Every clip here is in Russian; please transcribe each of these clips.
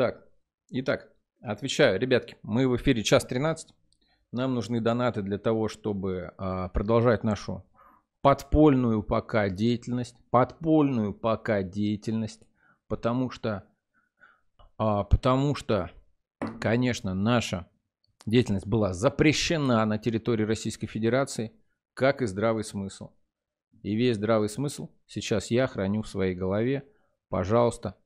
Так, итак, отвечаю, ребятки, мы в эфире час 13. Нам нужны донаты для того, чтобы а, продолжать нашу подпольную пока деятельность. Подпольную пока деятельность. Потому что, а, потому что, конечно, наша деятельность была запрещена на территории Российской Федерации, как и здравый смысл. И весь здравый смысл сейчас я храню в своей голове. Пожалуйста,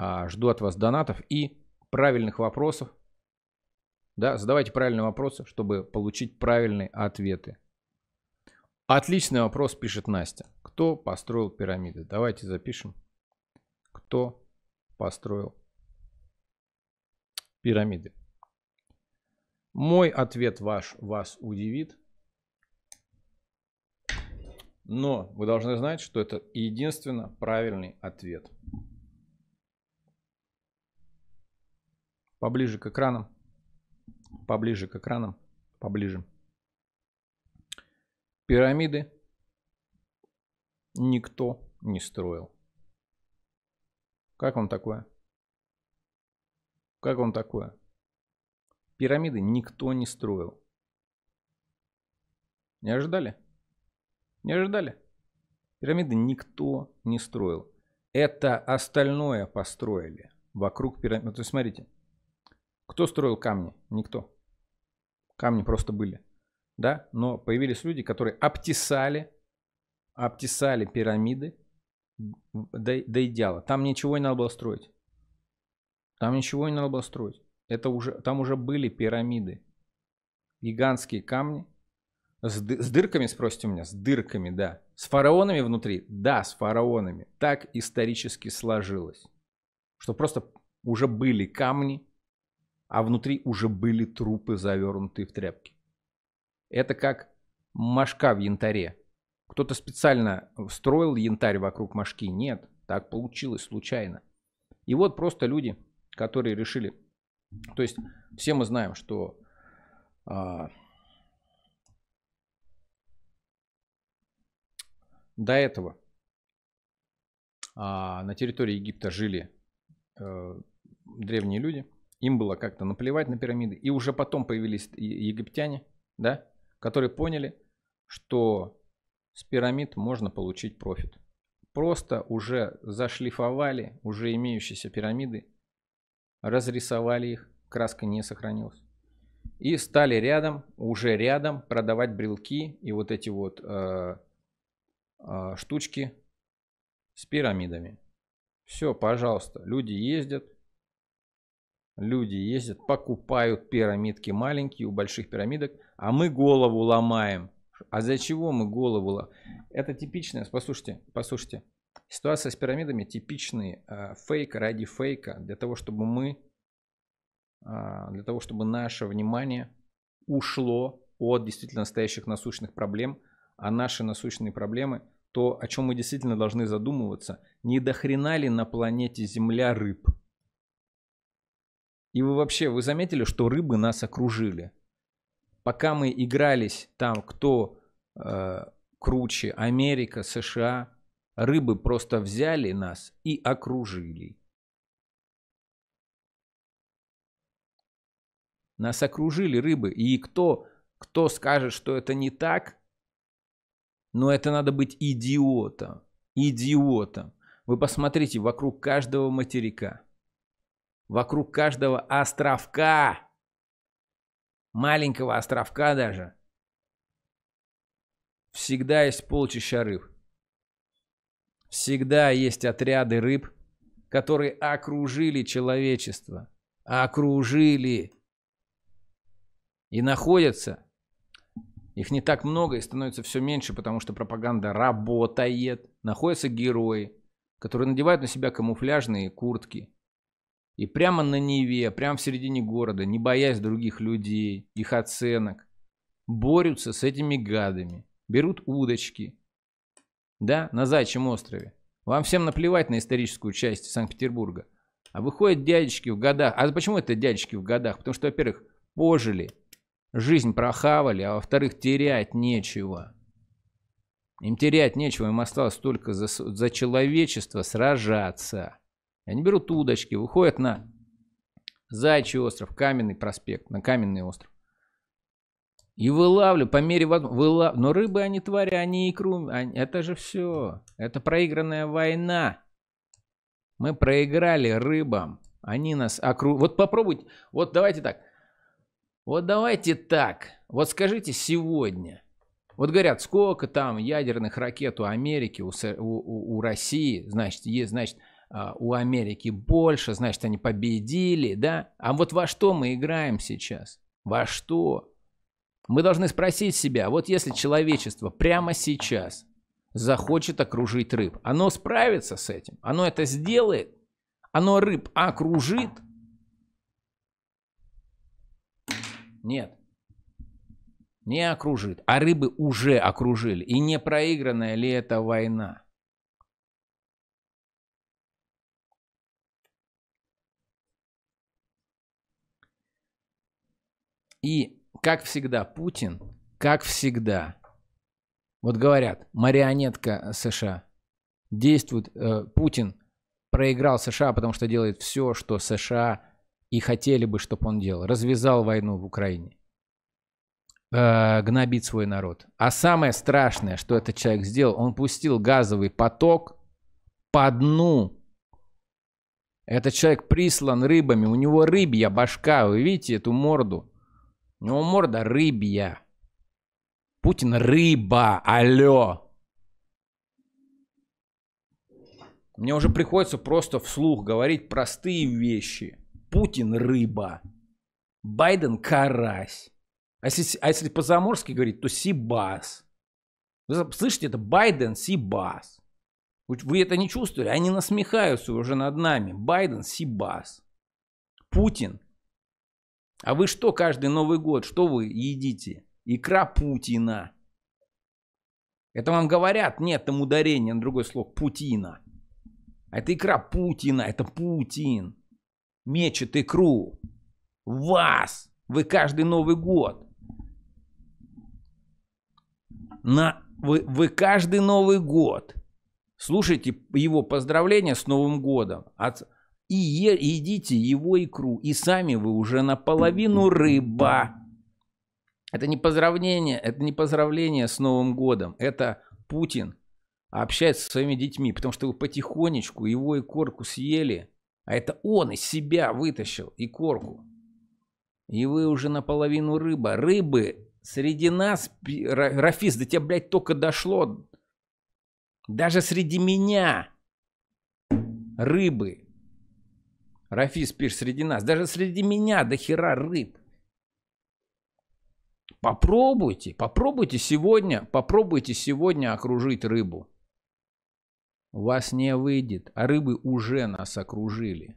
а, жду от вас донатов и правильных вопросов. Да, задавайте правильные вопросы, чтобы получить правильные ответы. Отличный вопрос, пишет Настя. Кто построил пирамиды? Давайте запишем. Кто построил пирамиды? Мой ответ ваш вас удивит. Но вы должны знать, что это единственно правильный ответ. Поближе к экранам. Поближе к экранам. Поближе. Пирамиды никто не строил. Как вам такое? Как вам такое? Пирамиды никто не строил. Не ожидали? Не ожидали? Пирамиды никто не строил. Это остальное построили вокруг пирамид. То есть смотрите, кто строил камни? Никто. Камни просто были. Да? Но появились люди, которые обтесали, обтесали пирамиды до, до идеала. Там ничего не надо было строить. Там ничего не надо было строить. Это уже, там уже были пирамиды. Гигантские камни. С, ды, с дырками, спросите у меня? С дырками, да. С фараонами внутри? Да, с фараонами. Так исторически сложилось. Что просто уже были камни, а внутри уже были трупы, завернутые в тряпки. Это как мошка в янтаре. Кто-то специально строил янтарь вокруг мошки? Нет, так получилось случайно. И вот просто люди, которые решили... То есть все мы знаем, что... А, до этого а, на территории Египта жили э, древние люди – им было как-то наплевать на пирамиды. И уже потом появились египтяне, да, которые поняли, что с пирамид можно получить профит. Просто уже зашлифовали уже имеющиеся пирамиды, разрисовали их, краска не сохранилась. И стали рядом, уже рядом продавать брелки и вот эти вот э, э, штучки с пирамидами. Все, пожалуйста, люди ездят, Люди ездят, покупают пирамидки маленькие у больших пирамидок, а мы голову ломаем. А за чего мы голову ломаем? Это типичное, послушайте, послушайте. Ситуация с пирамидами типичный э, фейк ради фейка, для того, чтобы мы, э, для того, чтобы наше внимание ушло от действительно настоящих насущных проблем, а наши насущные проблемы, то, о чем мы действительно должны задумываться, не дохрена ли на планете Земля рыб – и вы вообще, вы заметили, что рыбы нас окружили? Пока мы игрались там, кто э, круче, Америка, США, рыбы просто взяли нас и окружили. Нас окружили рыбы. И кто, кто скажет, что это не так, но это надо быть идиотом. Идиотом. Вы посмотрите вокруг каждого материка – Вокруг каждого островка, маленького островка даже, всегда есть полчища рыб. Всегда есть отряды рыб, которые окружили человечество. Окружили. И находятся. Их не так много и становится все меньше, потому что пропаганда работает. Находятся герои, которые надевают на себя камуфляжные куртки. И прямо на Неве, прямо в середине города, не боясь других людей, их оценок, борются с этими гадами, берут удочки. Да, на Зайчьем острове. Вам всем наплевать на историческую часть Санкт-Петербурга. А выходят дядечки в годах. А почему это дядечки в годах? Потому что, во-первых, пожили, жизнь прохавали, а во-вторых, терять нечего. Им терять нечего, им осталось только за, за человечество сражаться. Они берут удочки, выходят на Зайчий остров, Каменный проспект, на Каменный остров. И вылавливаю по мере возможности. Вылав... Но рыбы, они твари, они икру. Они... Это же все. Это проигранная война. Мы проиграли рыбам. Они нас окру... Вот попробуйте. Вот давайте так. Вот давайте так. Вот скажите сегодня. Вот говорят, сколько там ядерных ракет у Америки, у, у, у России, значит, есть, значит, а, у Америки больше, значит, они победили, да? А вот во что мы играем сейчас? Во что? Мы должны спросить себя, а вот если человечество прямо сейчас захочет окружить рыб, оно справится с этим? Оно это сделает? Оно рыб окружит? Нет. Не окружит. А рыбы уже окружили. И не проигранная ли это война? И, как всегда, Путин, как всегда, вот говорят, марионетка США действует, э, Путин проиграл США, потому что делает все, что США и хотели бы, чтобы он делал. Развязал войну в Украине. Э, гнобит свой народ. А самое страшное, что этот человек сделал, он пустил газовый поток по дну. Этот человек прислан рыбами, у него рыбья башка, вы видите эту морду? У него морда рыбья. Путин рыба, алё. Мне уже приходится просто вслух говорить простые вещи. Путин рыба. Байден карась. А если, а если по-заморски говорить, то Сибас. Вы слышите, это Байден Сибас. Вы это не чувствовали? Они насмехаются уже над нами. Байден Сибас. Путин а вы что каждый Новый год, что вы едите? Икра Путина. Это вам говорят, нет там ударение на другой слог, Путина. А это икра Путина, это Путин. Мечет икру. Вас! Вы каждый Новый год. На, вы, вы каждый Новый год слушайте его поздравления с Новым годом от и едите его икру, и сами вы уже наполовину рыба. Это не поздравление, это не поздравление с Новым годом, это Путин общается со своими детьми, потому что вы потихонечку его икорку съели, а это он из себя вытащил икорку. И вы уже наполовину рыба. Рыбы среди нас, Рафис, до да тебя, блядь, только дошло. Даже среди меня рыбы Рафи, спишь среди нас. Даже среди меня до хера рыб. Попробуйте, попробуйте сегодня, попробуйте сегодня окружить рыбу. У вас не выйдет, а рыбы уже нас окружили.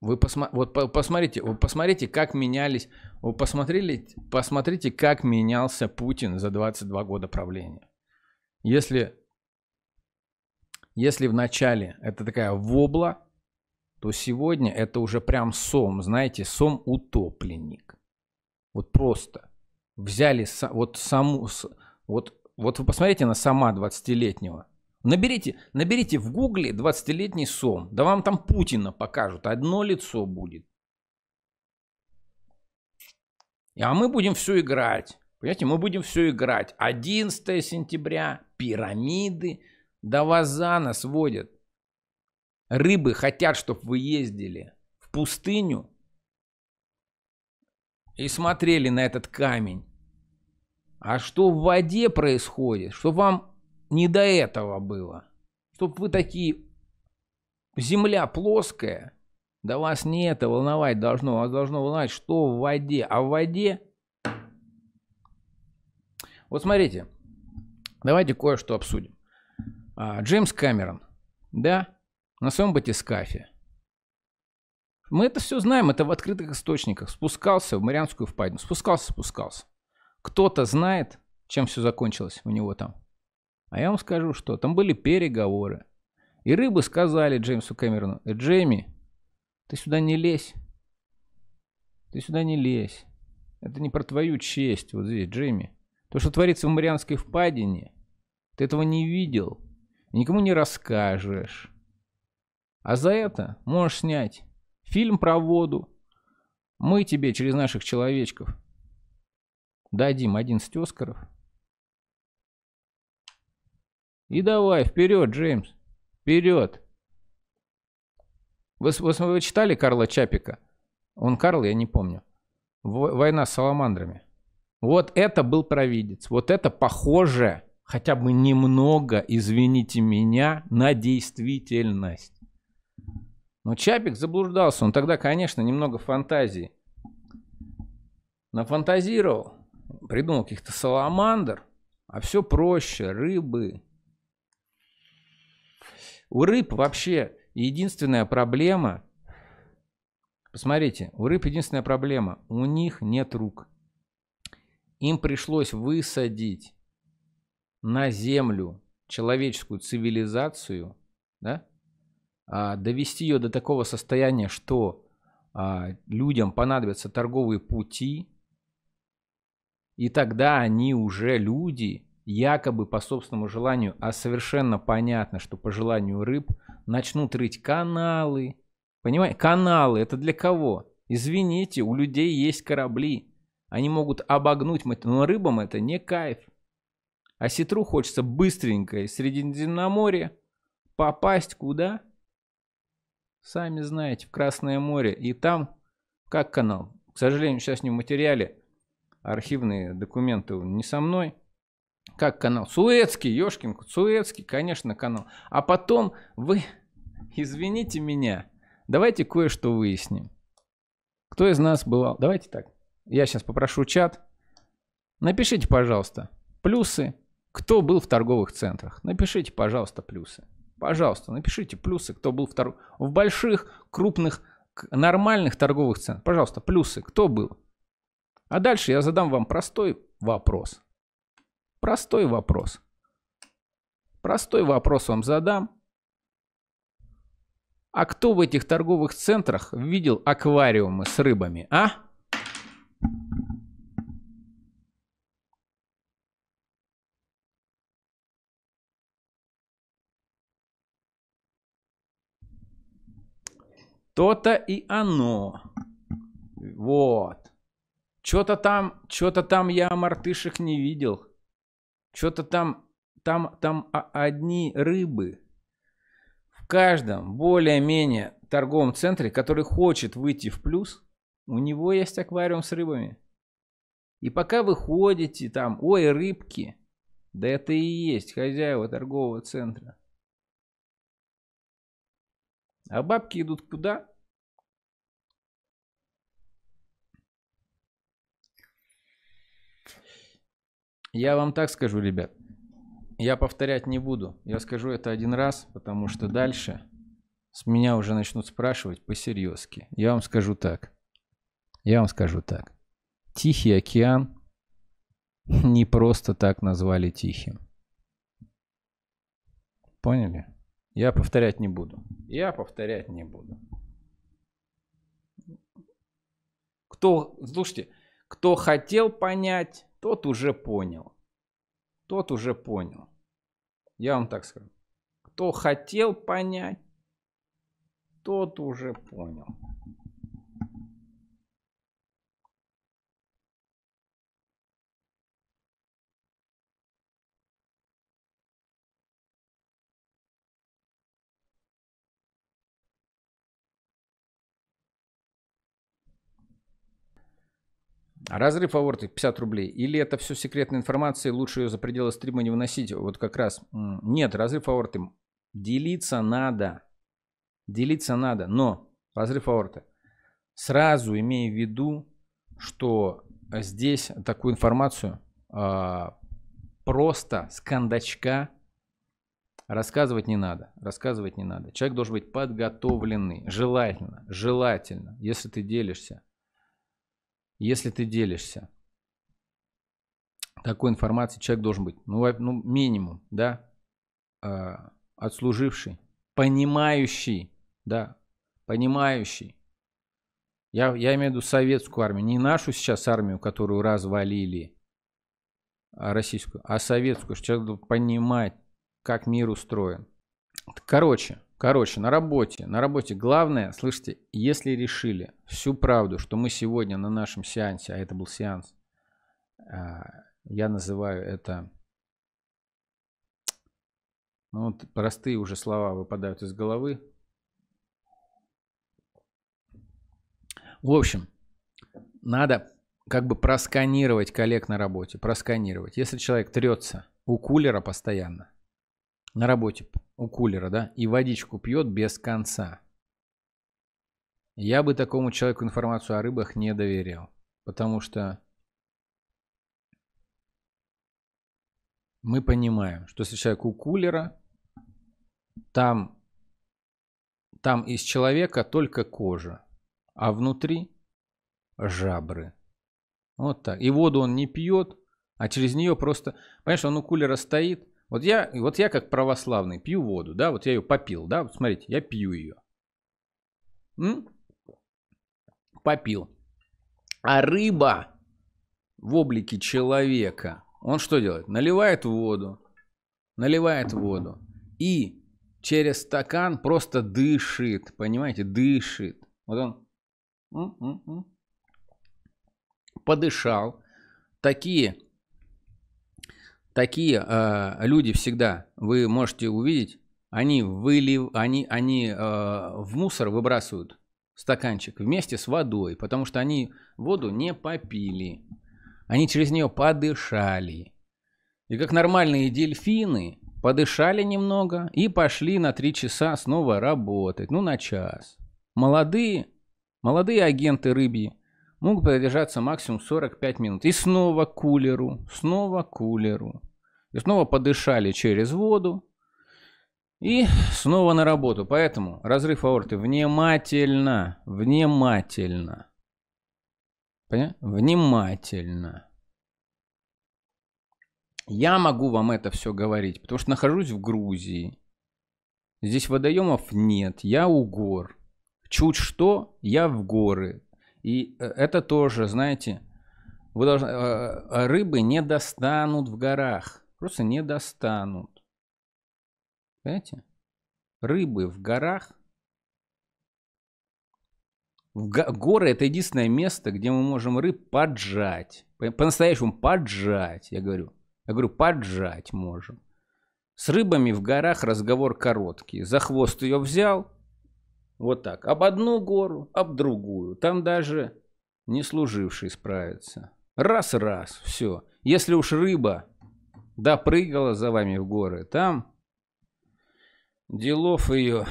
Вы посма... вот посмотрите, вы посмотрите, как менялись, вы посмотрели, посмотрите, как менялся Путин за 22 года правления. Если если в начале это такая вобла, то сегодня это уже прям сом, знаете, сом-утопленник. Вот просто взяли вот саму, вот, вот вы посмотрите на сама 20-летнего. Наберите, наберите в гугле 20-летний сом, да вам там Путина покажут, одно лицо будет. А мы будем все играть. Понимаете, мы будем все играть. 11 сентября, пирамиды, да вас за нос водят. Рыбы хотят, чтобы вы ездили в пустыню и смотрели на этот камень. А что в воде происходит, что вам не до этого было. Чтоб вы такие... Земля плоская, да вас не это волновать должно. Вас должно волновать, что в воде. А в воде... Вот смотрите, давайте кое-что обсудим. А, Джеймс Камерон, да, на своем батискафе. Мы это все знаем, это в открытых источниках. Спускался в Марианскую впадину, спускался, спускался. Кто-то знает, чем все закончилось у него там. А я вам скажу, что там были переговоры. И рыбы сказали Джеймсу Кэмерону, э, Джейми, ты сюда не лезь. Ты сюда не лезь. Это не про твою честь вот здесь, Джейми. То, что творится в Марианской впадине, ты этого не видел никому не расскажешь. А за это можешь снять фильм про воду. Мы тебе через наших человечков дадим 11 Оскаров. И давай, вперед, Джеймс, вперед. Вы, вы, вы читали Карла Чапика? Он Карл, я не помню. Война с саламандрами. Вот это был провидец. Вот это похоже хотя бы немного, извините меня, на действительность. Но Чапик заблуждался. Он тогда, конечно, немного фантазии. Нафантазировал. Придумал каких-то саламандр. А все проще. Рыбы. У рыб вообще единственная проблема. Посмотрите, у рыб единственная проблема. У них нет рук. Им пришлось высадить на Землю, человеческую цивилизацию, да, а, довести ее до такого состояния, что а, людям понадобятся торговые пути, и тогда они уже люди, якобы по собственному желанию, а совершенно понятно, что по желанию рыб, начнут рыть каналы. Понимаете, каналы это для кого? Извините, у людей есть корабли. Они могут обогнуть, но рыбам это не кайф. А сетру хочется быстренько из Средиземноморья попасть куда? Сами знаете, в Красное море. И там, как канал? К сожалению, сейчас не в материале. Архивные документы не со мной. Как канал? Суэцкий, ёшкин, Суэцкий, конечно, канал. А потом вы, извините меня, давайте кое-что выясним. Кто из нас бывал? Давайте так. Я сейчас попрошу чат. Напишите, пожалуйста, плюсы кто был в торговых центрах? Напишите, пожалуйста, плюсы. Пожалуйста, напишите плюсы, кто был в торговых... В больших, крупных, нормальных торговых центрах. Пожалуйста, плюсы, кто был? А дальше я задам вам простой вопрос. Простой вопрос. Простой вопрос вам задам. А кто в этих торговых центрах видел аквариумы с рыбами, а? То-то и оно. Вот. Что-то там, что-то там я мартышек не видел. Что-то там, там, там одни рыбы. В каждом более-менее торговом центре, который хочет выйти в плюс, у него есть аквариум с рыбами. И пока вы ходите там, ой, рыбки, да это и есть хозяева торгового центра. А бабки идут куда? Я вам так скажу, ребят. Я повторять не буду. Я скажу это один раз, потому что дальше с меня уже начнут спрашивать по-серьезки. Я вам скажу так. Я вам скажу так. Тихий океан не просто так назвали тихим. Поняли? Я повторять не буду. Я повторять не буду. Кто, слушайте, кто хотел понять, тот уже понял. Тот уже понял. Я вам так скажу. Кто хотел понять, тот уже понял. А разрыв аорты 50 рублей. Или это все секретная информация, лучше ее за пределы стрима не выносить. Вот как раз. Нет, разрыв аорты. Делиться надо. Делиться надо. Но разрыв аорты. Сразу имея в виду, что здесь такую информацию э, просто с кондачка рассказывать не надо. Рассказывать не надо. Человек должен быть подготовленный. Желательно. Желательно. Если ты делишься если ты делишься такой информацией, человек должен быть, ну, ну минимум, да, э, отслуживший, понимающий, да, понимающий. Я, я имею в виду советскую армию, не нашу сейчас армию, которую развалили, а российскую, а советскую, чтобы человек понимать, как мир устроен. Короче, Короче, на работе, на работе главное, слышите, если решили всю правду, что мы сегодня на нашем сеансе, а это был сеанс, а, я называю это, ну вот простые уже слова выпадают из головы. В общем, надо как бы просканировать коллег на работе, просканировать. Если человек трется у кулера постоянно, на работе у кулера, да, и водичку пьет без конца. Я бы такому человеку информацию о рыбах не доверил, потому что мы понимаем, что если человек у кулера, там, там из человека только кожа, а внутри жабры. Вот так. И воду он не пьет, а через нее просто... Понимаешь, он у кулера стоит – вот я, вот я как православный пью воду, да, вот я ее попил, да, вот смотрите, я пью ее. М? Попил. А рыба в облике человека, он что делает? Наливает воду, наливает воду и через стакан просто дышит, понимаете, дышит. Вот он м -м -м. подышал. Такие такие э, люди всегда, вы можете увидеть, они, вылив, они, они э, в мусор выбрасывают стаканчик вместе с водой, потому что они воду не попили, они через нее подышали. И как нормальные дельфины, подышали немного и пошли на три часа снова работать, ну на час. Молодые, молодые агенты рыбьи Мог продержаться максимум 45 минут. И снова кулеру, снова кулеру. И снова подышали через воду. И снова на работу. Поэтому разрыв аорты внимательно, внимательно. Понятно? Внимательно. Я могу вам это все говорить, потому что нахожусь в Грузии. Здесь водоемов нет, я у гор. Чуть что, я в горы. И э, это тоже, знаете, вы должны, э, э, рыбы не достанут в горах. Просто не достанут. Понимаете? Рыбы в горах. В го, горы это единственное место, где мы можем рыб поджать. По-настоящему поджать, я говорю. Я говорю, поджать можем. С рыбами в горах разговор короткий. За хвост ее взял, вот так. Об одну гору, об другую. Там даже не служивший справится. Раз-раз, все. Если уж рыба допрыгала за вами в горы, там делов ее...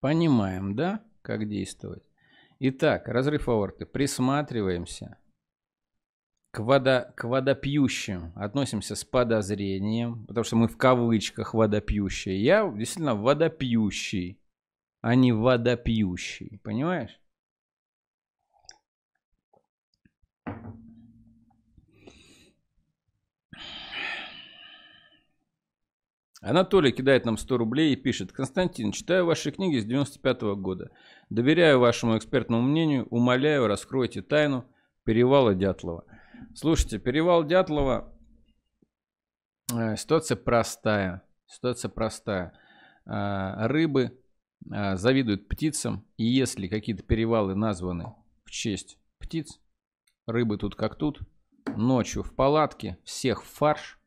Понимаем, да, как действовать? Итак, разрыв аорты. Присматриваемся к, водо, к водопьющим относимся с подозрением, потому что мы в кавычках водопьющие. Я действительно водопьющий, а не водопьющий, понимаешь? Анатолий кидает нам 100 рублей и пишет. Константин, читаю ваши книги с 95 -го года. Доверяю вашему экспертному мнению, умоляю, раскройте тайну перевала Дятлова. Слушайте, перевал Дятлова. Э, ситуация простая. Ситуация простая. Э, рыбы э, завидуют птицам. И если какие-то перевалы названы в честь птиц, рыбы тут как тут, ночью в палатке, всех в фарш.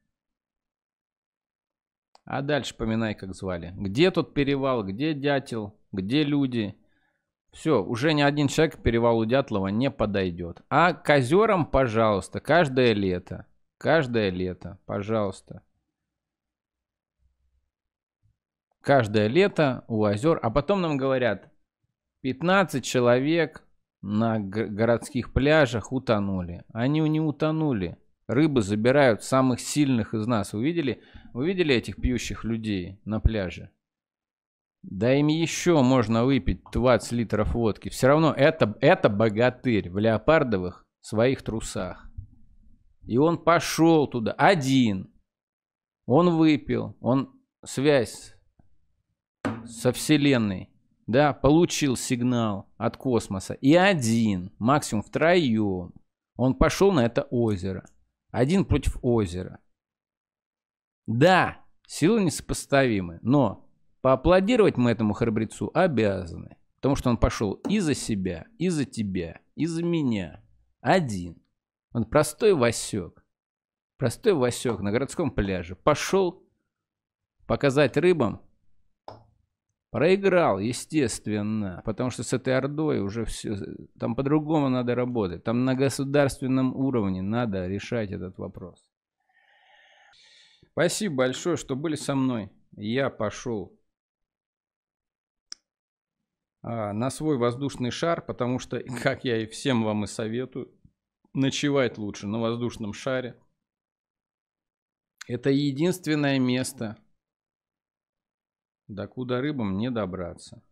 А дальше поминай, как звали. Где тут перевал, где дятел, где люди – все, уже ни один человек к перевалу Дятлова не подойдет. А к озерам, пожалуйста, каждое лето. Каждое лето, пожалуйста. Каждое лето у озер. А потом нам говорят, 15 человек на городских пляжах утонули. Они не утонули. Рыбы забирают самых сильных из нас. Увидели, увидели этих пьющих людей на пляже? Да им еще можно выпить 20 литров водки. Все равно это, это богатырь в леопардовых своих трусах. И он пошел туда один. Он выпил, он связь со Вселенной, да, получил сигнал от космоса. И один, максимум втроем, он пошел на это озеро. Один против озера. Да, силы несопоставимы, но Поаплодировать мы этому храбрецу обязаны. Потому что он пошел и за себя, и за тебя, и за меня. Один. Он простой Васек. Простой Васек на городском пляже. Пошел показать рыбам. Проиграл, естественно. Потому что с этой ордой уже все... Там по-другому надо работать. Там на государственном уровне надо решать этот вопрос. Спасибо большое, что были со мной. Я пошел а, на свой воздушный шар, потому что, как я и всем вам и советую, ночевать лучше на воздушном шаре. Это единственное место, до куда рыбам не добраться.